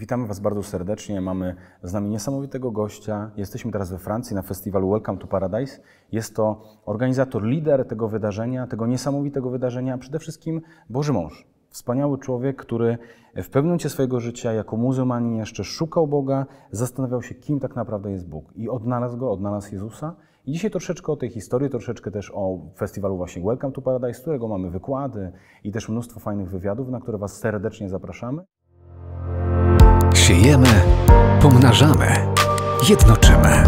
Witamy Was bardzo serdecznie. Mamy z nami niesamowitego gościa. Jesteśmy teraz we Francji na festiwalu Welcome to Paradise. Jest to organizator, lider tego wydarzenia, tego niesamowitego wydarzenia, a przede wszystkim Boży Mąż. Wspaniały człowiek, który w pewnym momencie swojego życia jako muzułmanin jeszcze szukał Boga, zastanawiał się, kim tak naprawdę jest Bóg. I odnalazł go, odnalazł Jezusa. I dzisiaj troszeczkę o tej historii, troszeczkę też o festiwalu właśnie Welcome to Paradise, z którego mamy wykłady i też mnóstwo fajnych wywiadów, na które Was serdecznie zapraszamy. Siejemy, pomnażamy, jednoczymy.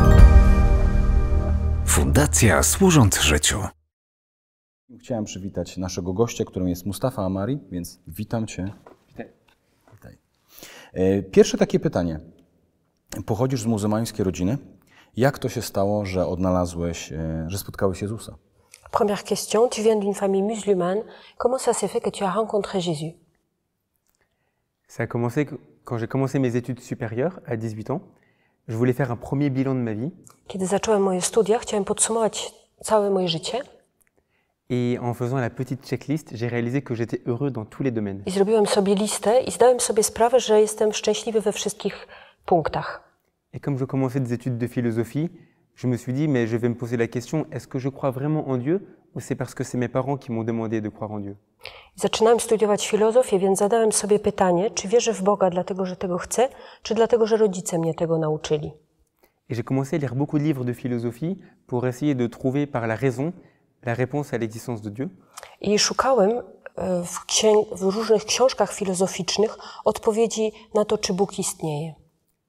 Fundacja Służąc Życiu. Chciałem przywitać naszego gościa, którym jest Mustafa Amari, więc witam Cię. Witaj. E, pierwsze takie pytanie. Pochodzisz z muzułmańskiej rodziny. Jak to się stało, że odnalazłeś, e, że spotkałeś Jezusa? Première question, tu viens d'une famille musulmane. Comment ça s'est fait que tu as rencontré Jésus? Ça a commencé quand j'ai commencé mes études supérieures à 18 ans, je voulais faire un premier bilan de ma vie. Et en faisant la petite checklist, j'ai réalisé que j'étais heureux dans tous les domaines. Et comme je commençais des études de philosophie, je me suis dit mais je vais me poser la question est-ce que je crois vraiment en Dieu ou c'est parce que c'est mes parents qui m'ont demandé de croire en Dieu Zaczynałem studiować filozofię, więc zadałem sobie pytanie, czy wierzę w Boga dlatego, że tego chcę, czy dlatego, że rodzice mnie tego nauczyli. Et j'ai commencé à lire beaucoup de livres de philosophie pour essayer de trouver par la raison la réponse à l'existence de Dieu. I szukałem e, w, księg- w różnych książkach filozoficznych odpowiedzi na to, czy Bóg istnieje.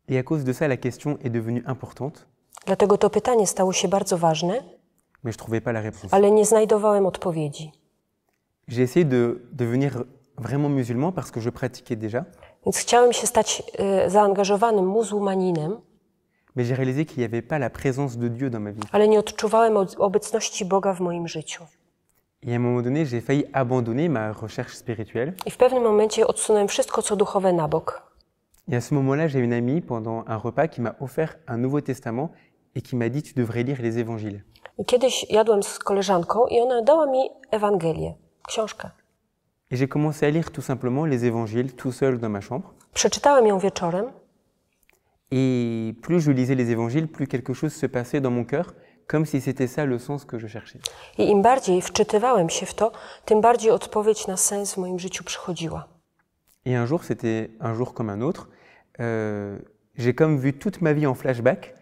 Et à cause de ça, la question est devenue importante. Dlatego to pytanie stało się bardzo ważne. mais je trouvais pas la réponse. Ale J'ai essayé de devenir vraiment musulman parce que je pratiquais déjà. się stać e, zaangażowanym Mais j'ai réalisé qu'il n'y avait pas la présence de Dieu dans ma vie. Et à un moment donné, j'ai failli abandonner ma recherche spirituelle. Et à ce moment-là, j'ai une amie pendant un repas qui m'a offert un Nouveau Testament et qui m'a dit tu devrais lire les évangiles. Et j'ai commencé à lire tout simplement les évangiles tout seul dans ma chambre. Et plus je lisais les évangiles, plus quelque chose se passait dans mon cœur, comme si c'était ça le sens que je cherchais. Et un jour, c'était un jour comme un autre, euh, j'ai comme vu toute ma vie en flashback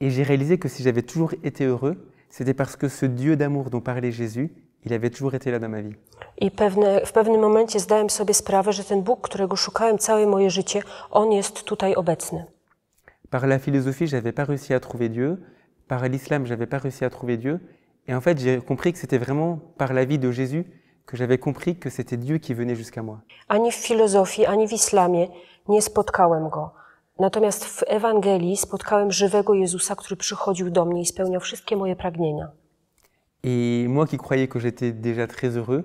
et j'ai réalisé que si j'avais toujours été heureux, c'était parce que ce Dieu d'amour dont parlait Jésus, il avait toujours été là dans ma vie. Et I pewne, w pewnym momencie zdałem sobie sprawę, że ten Bóg, którego szukałem całe moje życie, on jest tutaj obecny. Par la philosophie, j'avais pas réussi à trouver Dieu. Par l'islam, j'avais pas réussi à trouver Dieu. Et en fait, j'ai compris que c'était vraiment par la vie de Jésus que j'avais compris que c'était Dieu qui venait jusqu'à moi. Ani filozofii, ani w islamie nie spotkałem go. Natomiast w Ewangelii spotkałem żywego Jezusa, który przychodził do mnie i spełniał wszystkie moje pragnienia. I moi qui croyais que j'étais déjà très heureux,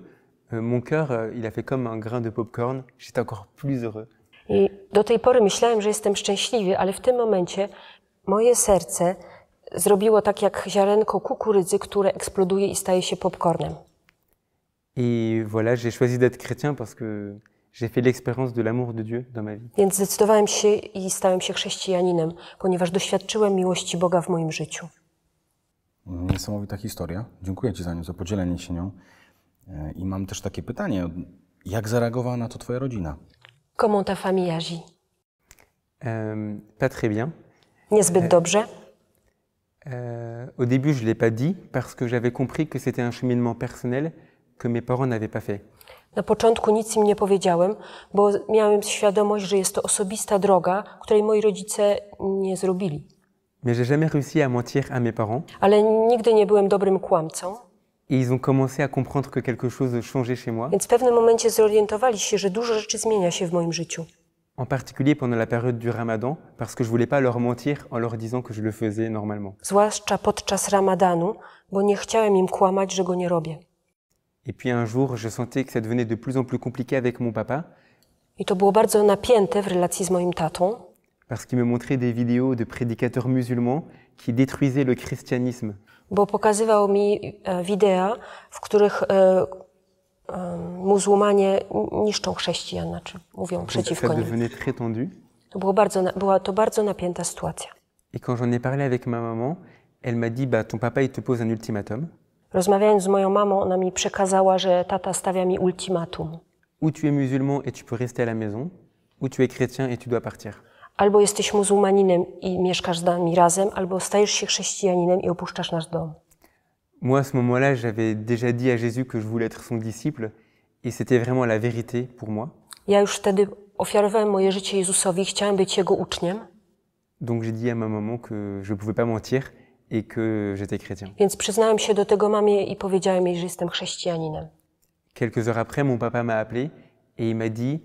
euh, mon cœur, euh, il a fait comme un grain de popcorn, j'étais encore plus heureux. I do tej pory myślałem, że jestem szczęśliwy, ale w tym momencie moje serce zrobiło tak jak ziarenko kukurydzy, które eksploduje i staje się popcornem. I voilà, j'ai choisi d'être chrétien parce que J'ai fait l'expérience de l'amour de Dieu dans ma vie. Więc zdecydowałem się i stałem się chrześcijaninem, ponieważ doświadczyłem miłości Boga w moim życiu. Niesamowita historia. Dziękuję Ci za nią, za podzielenie się nią. E, I mam też takie pytanie. Jak zareagowała na to Twoja rodzina? Comment ta famille agit? Um, pas très bien. Niezbyt e, dobrze. Euh, au début, je ne l'ai pas dit parce que j'avais compris que c'était un cheminement personnel que mes parents n'avaient pas fait. Na początku nic im nie powiedziałem, bo miałem świadomość, że jest to osobista droga, której moi rodzice nie zrobili. Mais j'ai jamais réussi à mentir à mes parents. Ale nigdy nie byłem dobrym kłamcą. Et ils ont commencé à comprendre que quelque chose changeait chez moi. Więc w pewnym momencie zorientowali się, że dużo rzeczy zmienia się w moim życiu. En particulier pendant la période du Ramadan, parce que je voulais pas leur mentir en leur disant que je le faisais normalement. Zwłaszcza podczas Ramadanu, bo nie chciałem im kłamać, że go nie robię. Et puis un jour, je sentais que ça devenait de plus en plus compliqué avec mon papa. I to było bardzo napięte w relacji z moim tatą. Parce qu'il me montrait des vidéos de prédicateurs musulmans qui détruisaient le christianisme. Bo pokazywał mi e, wideo, w których e, e, muzułmanie niszczą chrześcijan, znaczy mówią Donc przeciwko ça nim. devenait très tendu. To było bardzo, była to bardzo napięta sytuacja. Et quand j'en ai parlé avec ma maman, elle m'a dit bah, ton papa il te pose un ultimatum. Rozmawiając z moją mamą, ona mi przekazała, że tata stawia mi ultimatum. Ou tu es musulman et tu peux rester à la maison, ou tu es chrétien et tu dois partir. Albo jesteś muzułmaninem i mieszkasz z nami razem, albo stajesz się chrześcijaninem i opuszczasz nasz dom. Moi, à ce moment-là, j'avais déjà dit à Jésus que je voulais être son disciple, et c'était vraiment la vérité pour moi. Ja już wtedy ofiarowałem moje życie Jezusowi, chciałem być Jego uczniem. Donc j'ai dit à ma maman que je ne pouvais pas mentir i que j'étais chrétien. Więc przyznałem się do tego mamie i powiedziałem jej, że jestem chrześcijaninem. Quelques heures après, mon papa m'a appelé et il m'a dit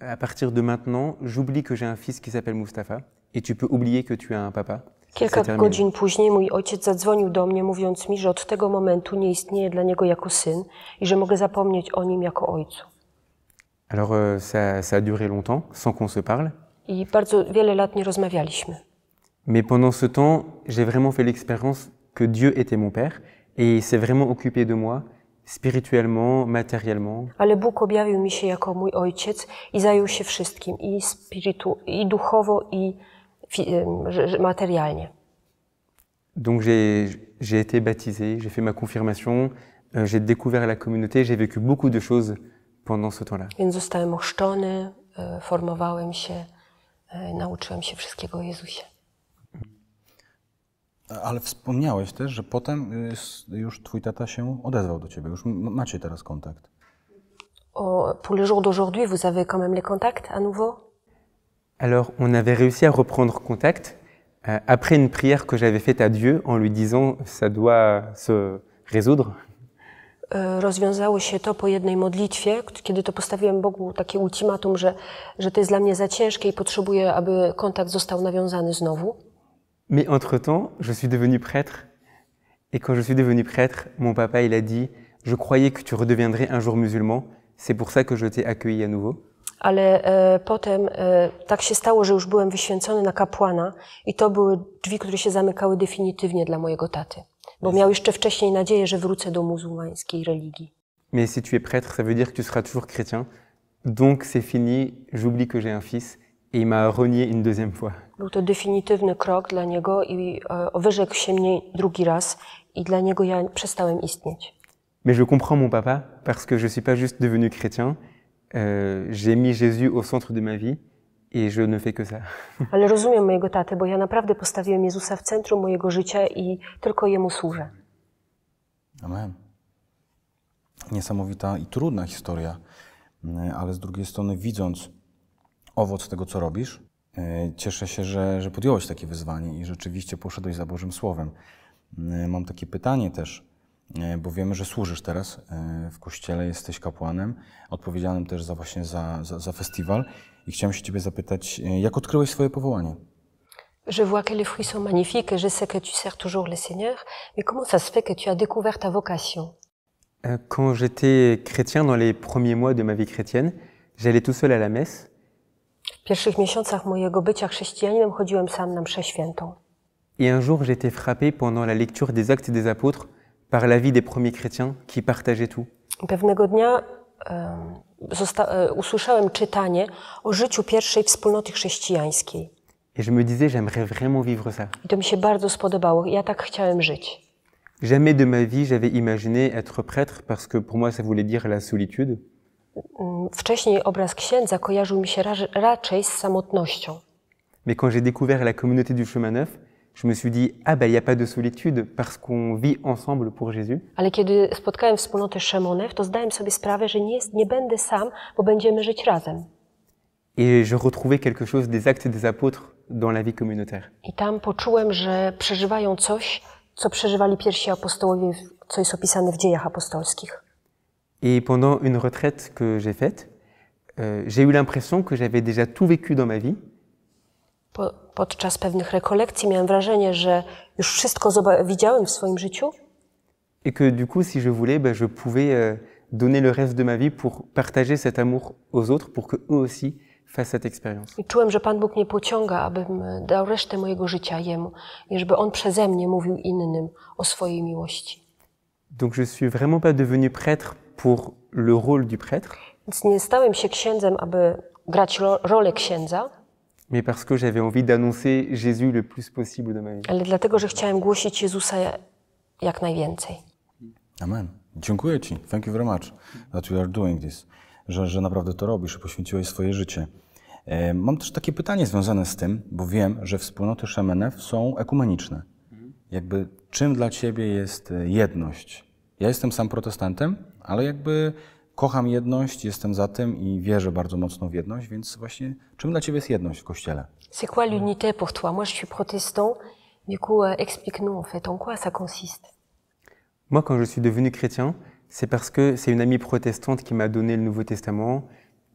à partir de maintenant, j'oublie que j'ai un fils qui s'appelle et tu peux oublier que tu as un papa. Kilka godzin później mój ojciec zadzwonił do mnie, mówiąc mi, że od tego momentu nie istnieje dla niego jako syn i że mogę zapomnieć o nim jako ojcu. Alors euh, ça, ça a duré longtemps, sans qu'on se parle. I bardzo wiele lat nie rozmawialiśmy. Mais pendant ce temps, j'ai vraiment fait l'expérience que Dieu était mon père et il s'est vraiment occupé de moi spirituellement, matériellement. Ale Bóg objawił mi się jako mój ojciec i zajął się wszystkim i spiritu i duchowo i matériellement. Donc j'ai été baptisé, j'ai fait ma confirmation, euh, j'ai découvert la communauté, j'ai vécu beaucoup de choses pendant ce temps-là. Więc zostałem ochrzczony, e, formowałem się, e, nauczyłem się wszystkiego o Jezusie. Ale wspomniałeś też, że potem y, już twój tata się odezwał do ciebie, już macie teraz kontakt. Oh, pour les jours d'aujourd'hui, vous avez quand même les contacts à nouveau Alors, on avait réussi à reprendre contact euh, après une prière que j'avais faite à Dieu en lui disant ça doit se résoudre. Euh, rozwiązało się to po jednej modlitwie, kiedy to postawiłem Bogu takie ultimatum, że, że to jest dla mnie za ciężkie i potrzebuję, aby kontakt został nawiązany znowu. Mais entre-temps, je suis devenu prêtre. Et quand je suis devenu prêtre, mon papa, il a dit, je croyais que tu redeviendrais un jour musulman, c'est pour ça que je t'ai accueilli à nouveau. Mais si tu es prêtre, ça veut dire que tu seras toujours chrétien. Donc c'est fini, j'oublie que j'ai un fils et il m'a renié une deuxième fois. Był to definitywny krok dla niego i e, wyrzekł się mnie drugi raz i dla niego ja przestałem istnieć. Mais je comprends mon papa parce que je suis pas juste devenu chrétien, euh, j'ai mis Jésus au centre de ma vie et je ne fais que ça. Ale rozumiem mojego tatę, bo ja naprawdę postawiłem Jezusa w centrum mojego życia i tylko jemu służę. Amen. Niesamowita i trudna historia, mm, ale z drugiej strony widząc owoc tego, co robisz, E, cieszę się, że, że podjąłeś takie wyzwanie i rzeczywiście poszedłeś za Bożym Słowem. E, mam takie pytanie też, e, bo wiemy, że służysz teraz w kościele, jesteś kapłanem, odpowiedzialnym też za właśnie za, za, za festiwal. I chciałem się Ciebie zapytać, jak odkryłeś swoje powołanie? Je vois que les fruits sont magnifiques et je sais que tu sers toujours le Seigneur, mais comment ça se fait que tu as découvert ta vocation euh, Quand j'étais chrétien dans les premiers mois de ma vie chrétienne, j'allais tout seul à la messe w pierwszych miesiącach mojego bycia chrześcijaninem chodziłem sam na mszę świętą. Et un jour, j'étais frappé pendant la lecture des Actes des Apôtres par la vie des premiers chrétiens qui partageaient tout. Pewnego dnia e, usłyszałem czytanie o życiu pierwszej wspólnoty chrześcijańskiej. Et je me disais, j'aimerais vraiment vivre ça. I to mi się bardzo spodobało. Ja tak chciałem żyć. Jamais de ma vie, j'avais imaginé être prêtre parce que pour moi, ça voulait dire la solitude. Mm, wcześniej obraz księdza kojarzył mi się raczej z samotnością. Mais quand j'ai découvert la communauté du chemin neuf, je me suis dit ah ben il y a pas de solitude parce qu'on vit ensemble pour Jésus. Ale kiedy spotkałem wspólnotę Szemonew, to zdałem sobie sprawę, że nie, nie będę sam, bo będziemy żyć razem. Et je retrouvais quelque chose des actes des apôtres dans la vie communautaire. I tam poczułem, że przeżywają coś, co przeżywali pierwsi apostołowie, co jest opisane w dziejach apostolskich. Et pendant une retraite que j'ai faite, euh, j'ai eu l'impression que j'avais déjà tout vécu dans ma vie. podczas pewnych rekolekcji miałem wrażenie, że już wszystko widziałem w swoim życiu. Et que du coup, si je voulais, ben, je pouvais euh, donner le reste de ma vie pour partager cet amour aux autres, pour que eux aussi fassent cette expérience. I czułem, że Pan Bóg mnie pociąga, abym e, dał resztę mojego życia Jemu i żeby On przeze mnie mówił innym o swojej miłości. Donc je suis vraiment pas devenu prêtre pour le rôle du prêtre. Więc nie stałem się księdzem, aby grać ro rolę księdza. Mais parce que j'avais envie d'annoncer Jésus le plus possible de ma vie. Ale dlatego, że chciałem głosić Jezusa jak najwięcej. Amen. Dziękuję Ci. Thank you very much that you are doing this. Że, że naprawdę to robisz i poświęciłeś swoje życie. E, mam też takie pytanie związane z tym, bo wiem, że wspólnoty Szemenew są ekumeniczne. Jakby czym dla Ciebie jest e, jedność? Ja jestem sam protestantem, C'est quoi l'unité pour toi? Moi, je suis protestant. Du coup, euh, explique-nous en fait, en quoi ça consiste? Moi, quand je suis devenu chrétien, c'est parce que c'est une amie protestante qui m'a donné le Nouveau Testament.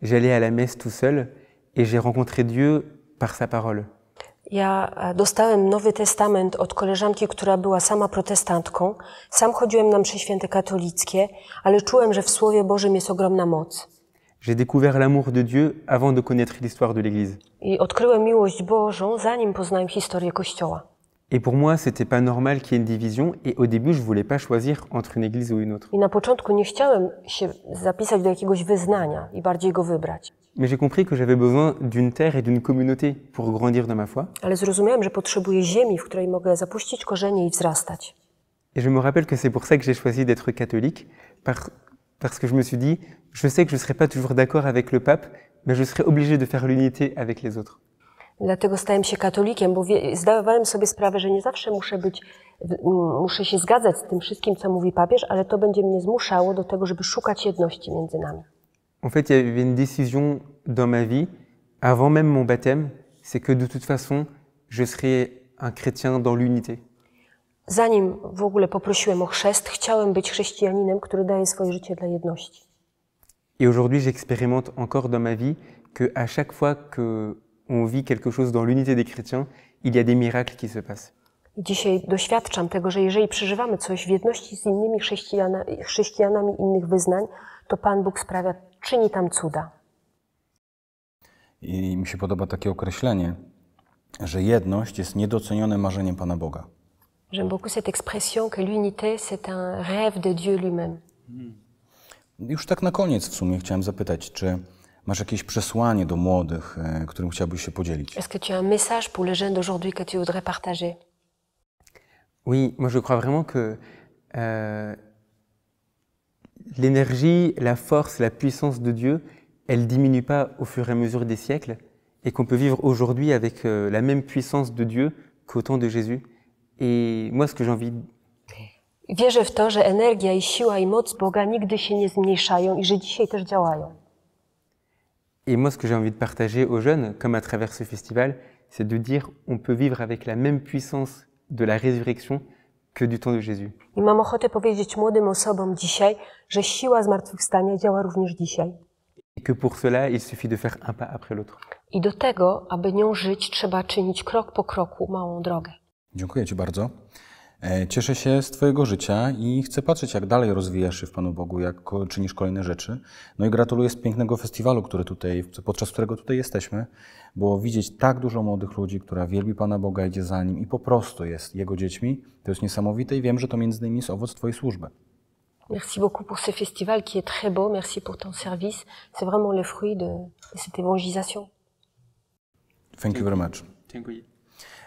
J'allais à la messe tout seul et j'ai rencontré Dieu par sa parole. Ja e, dostałem Nowy Testament od koleżanki, która była sama protestantką. Sam chodziłem na msze święte katolickie, ale czułem, że w Słowie Bożym jest ogromna moc. J'ai découvert l'amour de Dieu avant de connaître l'histoire de l'Église. I odkryłem miłość Bożą, zanim poznałem historię Kościoła. Et pour moi, c'était pas normal qu'il y ait une division. Et au début, je voulais pas choisir entre une église ou une autre. I na początku nie chciałem się zapisać do jakiegoś wyznania i bardziej go wybrać. Mais j'ai compris que j'avais besoin d'une terre et d'une communauté pour grandir dans ma foi. Ale zrozumiałem, że potrzebuję ziemi, w której mogę zapuścić korzenie i wzrastać. Et je me rappelle que c'est pour ça que j'ai choisi d'être catholique, par, parce que je me suis dit, je sais que je serai pas toujours d'accord avec le pape, mais je serai obligé de faire l'unité avec les autres. Dlatego stałem się katolikiem, bo zdawałem sobie sprawę, że nie zawsze muszę być, muszę się zgadzać z tym wszystkim, co mówi papież, ale to będzie mnie zmuszało do tego, żeby szukać jedności między nami. En fait, il y avait une décision dans ma vie, avant même mon baptême, c'est que de toute façon, je serais un chrétien dans l'unité. Zanim w ogóle poprosiłem o chrzest, chciałem być chrześcijaninem, który daje swoje życie dla jedności. Et aujourd'hui, j'expérimente encore dans ma vie que à chaque fois que on vit quelque chose dans l'unité des chrétiens, il y a des miracles qui se passent. I dzisiaj doświadczam tego, że jeżeli przeżywamy coś w jedności z innymi chrześcijana, chrześcijanami innych wyznań, to Pan Bóg sprawia czyni tam cuda. I mi się podoba takie określenie, że jedność jest niedocenionym marzeniem Pana Boga. J'aime beaucoup cette expression que l'unité c'est un rêve de Dieu lui-même. Hmm. Już tak na koniec w sumie chciałem zapytać, czy masz jakieś przesłanie do młodych, e, którym chciałbyś się podzielić? Est-ce que tu as un message pour les jeunes d'aujourd'hui que tu voudrais partager? Oui, moi je crois vraiment que euh, l'énergie, la force, la puissance de Dieu, elle diminue pas au fur et à mesure des siècles et qu'on peut vivre aujourd'hui avec euh, la même puissance de Dieu qu'au temps de Jésus. Et moi, ce que j'ai envie de Et moi, ce que j'ai envie de partager aux jeunes, comme à travers ce festival, c'est de dire on peut vivre avec la même puissance de la résurrection que du temps de Jésus. I mam ochotę powiedzieć młodym osobom dzisiaj, że siła zmartwychwstania działa również dzisiaj. Et que pour cela, il suffit de faire un pas après l'autre. I do tego, aby nią żyć, trzeba czynić krok po kroku małą drogę. Dziękuję Ci bardzo. E, cieszę się z Twojego życia i chcę patrzeć, jak dalej rozwijasz się w Panu Bogu, jak czynisz kolejne rzeczy. No i gratuluję z pięknego festiwalu, który tutaj, podczas którego tutaj jesteśmy. bo widzieć tak dużo młodych ludzi, która wielbi Pana Boga, idzie za Nim i po prostu jest Jego dziećmi. To jest niesamowite i wiem, że to między innymi jest owoc Twojej służby. Merci beaucoup pour ce festival qui est très beau. Merci pour ton service. C'est vraiment le fruit de cette évangélisation. Thank you very much. Dziękuję.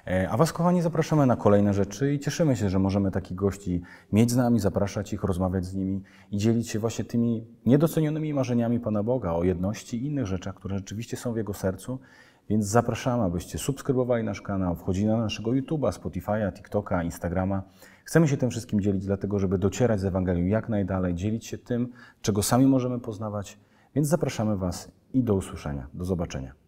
E, a Was, kochani, zapraszamy na kolejne rzeczy i cieszymy się, że możemy takich gości mieć z nami, zapraszać ich, rozmawiać z nimi i dzielić się właśnie tymi niedocenionymi marzeniami Pana Boga o jedności i innych rzeczach, które rzeczywiście są w Jego sercu. Więc zapraszamy, abyście subskrybowali nasz kanał, wchodzili na naszego YouTube'a, Spotify'a, TikToka, Instagrama. Chcemy się tym wszystkim dzielić, dlatego żeby docierać z Ewangelią jak najdalej, dzielić się tym, czego sami możemy poznawać. Więc zapraszamy Was i do usłyszenia, do zobaczenia.